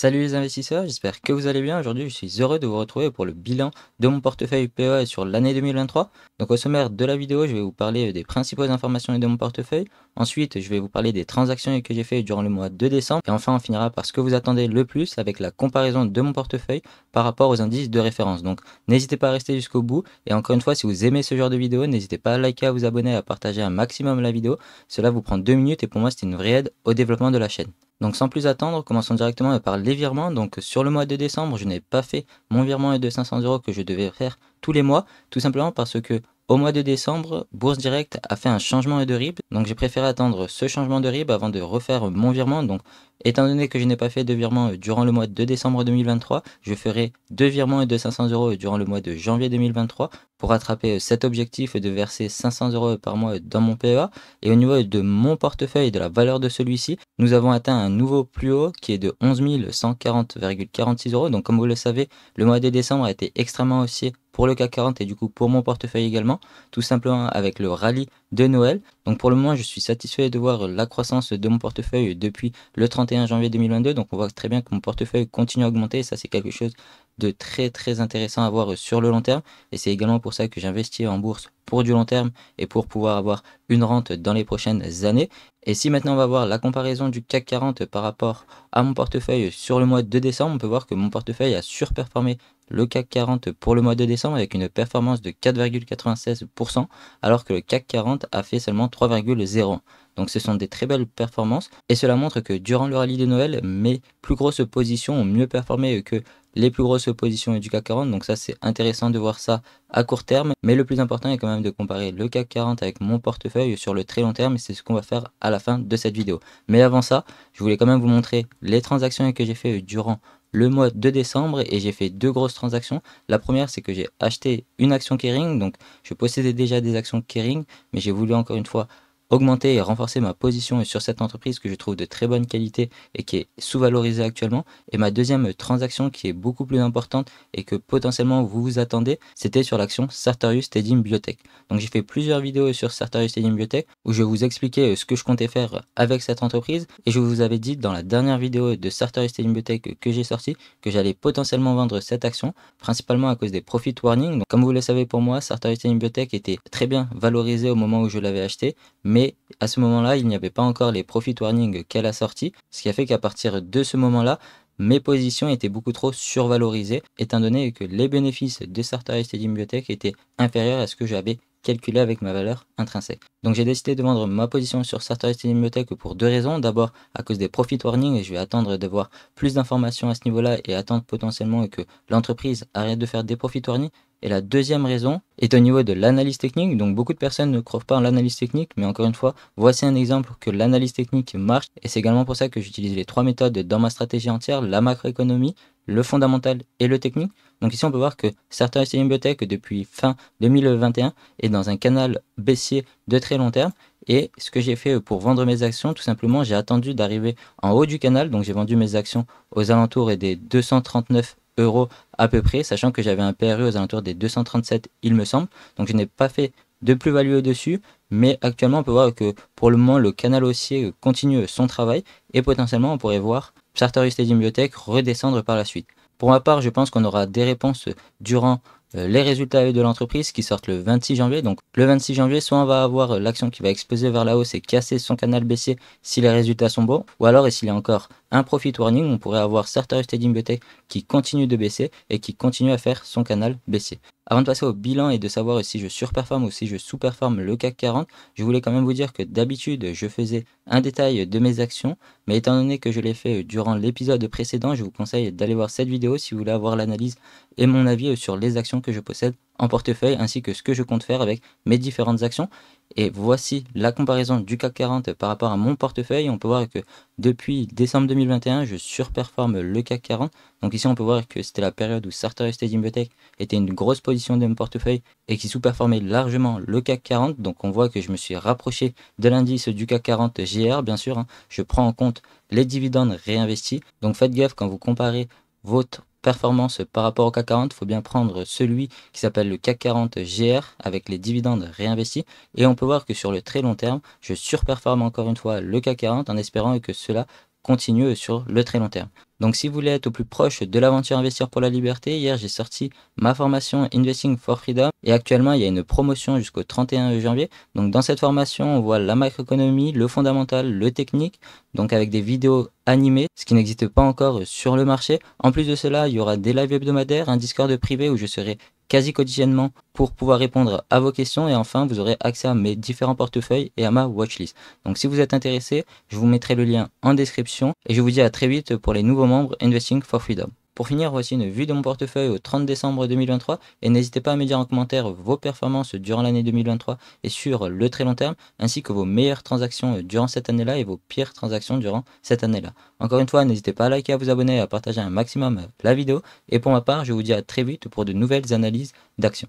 Salut les investisseurs, j'espère que vous allez bien. Aujourd'hui, je suis heureux de vous retrouver pour le bilan de mon portefeuille PEA sur l'année 2023. Donc au sommaire de la vidéo, je vais vous parler des principales informations de mon portefeuille. Ensuite, je vais vous parler des transactions que j'ai faites durant le mois de décembre. Et enfin, on finira par ce que vous attendez le plus avec la comparaison de mon portefeuille par rapport aux indices de référence. Donc n'hésitez pas à rester jusqu'au bout. Et encore une fois, si vous aimez ce genre de vidéo, n'hésitez pas à liker, à vous abonner, à partager un maximum la vidéo. Cela vous prend deux minutes et pour moi, c'est une vraie aide au développement de la chaîne. Donc sans plus attendre, commençons directement par les virements. Donc sur le mois de décembre, je n'ai pas fait mon virement de 500 euros que je devais faire tous les mois, tout simplement parce que au mois de décembre, Bourse Direct a fait un changement de RIB, donc j'ai préféré attendre ce changement de RIB avant de refaire mon virement. Donc, étant donné que je n'ai pas fait de virement euh, durant le mois de décembre 2023, je ferai deux virements de 500 euros durant le mois de janvier 2023 pour rattraper euh, cet objectif de verser 500 euros par mois euh, dans mon PEA. Et au niveau de mon portefeuille de la valeur de celui-ci, nous avons atteint un nouveau plus haut qui est de 11 140,46 euros. Donc, comme vous le savez, le mois de décembre a été extrêmement haussier pour le CAC 40 et du coup pour mon portefeuille également, tout simplement avec le rallye de Noël. Donc pour le moment, je suis satisfait de voir la croissance de mon portefeuille depuis le 31 janvier 2022. Donc on voit très bien que mon portefeuille continue à augmenter. ça, c'est quelque chose de très très intéressant à voir sur le long terme. Et c'est également pour ça que j'investis en bourse pour du long terme et pour pouvoir avoir une rente dans les prochaines années. Et si maintenant on va voir la comparaison du CAC 40 par rapport à mon portefeuille sur le mois de décembre, on peut voir que mon portefeuille a surperformé le CAC 40 pour le mois de décembre avec une performance de 4,96%, alors que le CAC 40 a fait seulement 3,01 donc ce sont des très belles performances et cela montre que durant le rallye de Noël, mes plus grosses positions ont mieux performé que les plus grosses positions du CAC 40. Donc ça c'est intéressant de voir ça à court terme. Mais le plus important est quand même de comparer le CAC 40 avec mon portefeuille sur le très long terme et c'est ce qu'on va faire à la fin de cette vidéo. Mais avant ça, je voulais quand même vous montrer les transactions que j'ai fait durant le mois de décembre et j'ai fait deux grosses transactions. La première, c'est que j'ai acheté une action Kering, donc je possédais déjà des actions Kering, mais j'ai voulu encore une fois augmenter et renforcer ma position sur cette entreprise que je trouve de très bonne qualité et qui est sous-valorisée actuellement. Et ma deuxième transaction qui est beaucoup plus importante et que potentiellement vous vous attendez, c'était sur l'action Sartorius Tedim Biotech. Donc j'ai fait plusieurs vidéos sur Sartorius Tedim Biotech où je vous expliquais euh, ce que je comptais faire euh, avec cette entreprise et je vous avais dit dans la dernière vidéo de Sartorius Tedim Biotech que j'ai sorti que j'allais potentiellement vendre cette action principalement à cause des profit warnings Donc comme vous le savez pour moi, Sartorius Tedim Biotech était très bien valorisé au moment où je l'avais acheté mais mais à ce moment-là, il n'y avait pas encore les profit warnings qu'elle a sortis, ce qui a fait qu'à partir de ce moment-là, mes positions étaient beaucoup trop survalorisées, étant donné que les bénéfices de Sartorius et Biotech étaient inférieurs à ce que j'avais calculé avec ma valeur intrinsèque. Donc j'ai décidé de vendre ma position sur Sartorius et Biotech pour deux raisons. D'abord, à cause des profit warnings, et je vais attendre de voir plus d'informations à ce niveau-là et attendre potentiellement que l'entreprise arrête de faire des profit warnings, et la deuxième raison est au niveau de l'analyse technique. Donc beaucoup de personnes ne croient pas en l'analyse technique, mais encore une fois, voici un exemple que l'analyse technique marche. Et c'est également pour ça que j'utilise les trois méthodes dans ma stratégie entière, la macroéconomie, le fondamental et le technique. Donc ici, on peut voir que certains biotech depuis fin 2021 est dans un canal baissier de très long terme. Et ce que j'ai fait pour vendre mes actions, tout simplement, j'ai attendu d'arriver en haut du canal. Donc j'ai vendu mes actions aux alentours des 239 à peu près, sachant que j'avais un PRU aux alentours des 237, il me semble. Donc je n'ai pas fait de plus-value au-dessus, mais actuellement on peut voir que pour le moment le canal haussier euh, continue son travail et potentiellement on pourrait voir Sartorius et Biotech redescendre par la suite. Pour ma part, je pense qu'on aura des réponses durant euh, les résultats de l'entreprise qui sortent le 26 janvier. Donc le 26 janvier, soit on va avoir euh, l'action qui va exploser vers la hausse et casser son canal baissier si les résultats sont bons, ou alors et s'il est encore un profit warning, on pourrait avoir certains Steady qui continuent de baisser et qui continuent à faire son canal baisser. Avant de passer au bilan et de savoir si je surperforme ou si je sous-performe le CAC 40, je voulais quand même vous dire que d'habitude, je faisais un détail de mes actions, mais étant donné que je l'ai fait durant l'épisode précédent, je vous conseille d'aller voir cette vidéo si vous voulez avoir l'analyse et mon avis sur les actions que je possède en portefeuille ainsi que ce que je compte faire avec mes différentes actions. Et voici la comparaison du CAC 40 par rapport à mon portefeuille. On peut voir que depuis décembre 2021, je surperforme le CAC 40. Donc ici, on peut voir que c'était la période où Sartorius Stadium Biotech était une grosse position de mon portefeuille et qui sous-performait largement le CAC 40. Donc on voit que je me suis rapproché de l'indice du CAC 40 GR, bien sûr. Hein. Je prends en compte les dividendes réinvestis. Donc faites gaffe quand vous comparez votre performance par rapport au CAC 40, il faut bien prendre celui qui s'appelle le CAC 40 GR avec les dividendes réinvestis. Et on peut voir que sur le très long terme, je surperforme encore une fois le CAC 40 en espérant que cela continue sur le très long terme. Donc si vous voulez être au plus proche de l'aventure Investir pour la liberté, hier j'ai sorti ma formation Investing for Freedom et actuellement il y a une promotion jusqu'au 31 janvier. Donc dans cette formation on voit la macroéconomie, le fondamental, le technique, donc avec des vidéos animées, ce qui n'existe pas encore sur le marché. En plus de cela il y aura des lives hebdomadaires, un Discord privé où je serai quasi quotidiennement pour pouvoir répondre à vos questions et enfin vous aurez accès à mes différents portefeuilles et à ma watchlist. Donc si vous êtes intéressé, je vous mettrai le lien en description et je vous dis à très vite pour les nouveaux membres Investing for Freedom. Pour finir, voici une vue de mon portefeuille au 30 décembre 2023 et n'hésitez pas à me dire en commentaire vos performances durant l'année 2023 et sur le très long terme, ainsi que vos meilleures transactions durant cette année-là et vos pires transactions durant cette année-là. Encore une fois, n'hésitez pas à liker, à vous abonner, et à partager un maximum la vidéo et pour ma part, je vous dis à très vite pour de nouvelles analyses d'actions.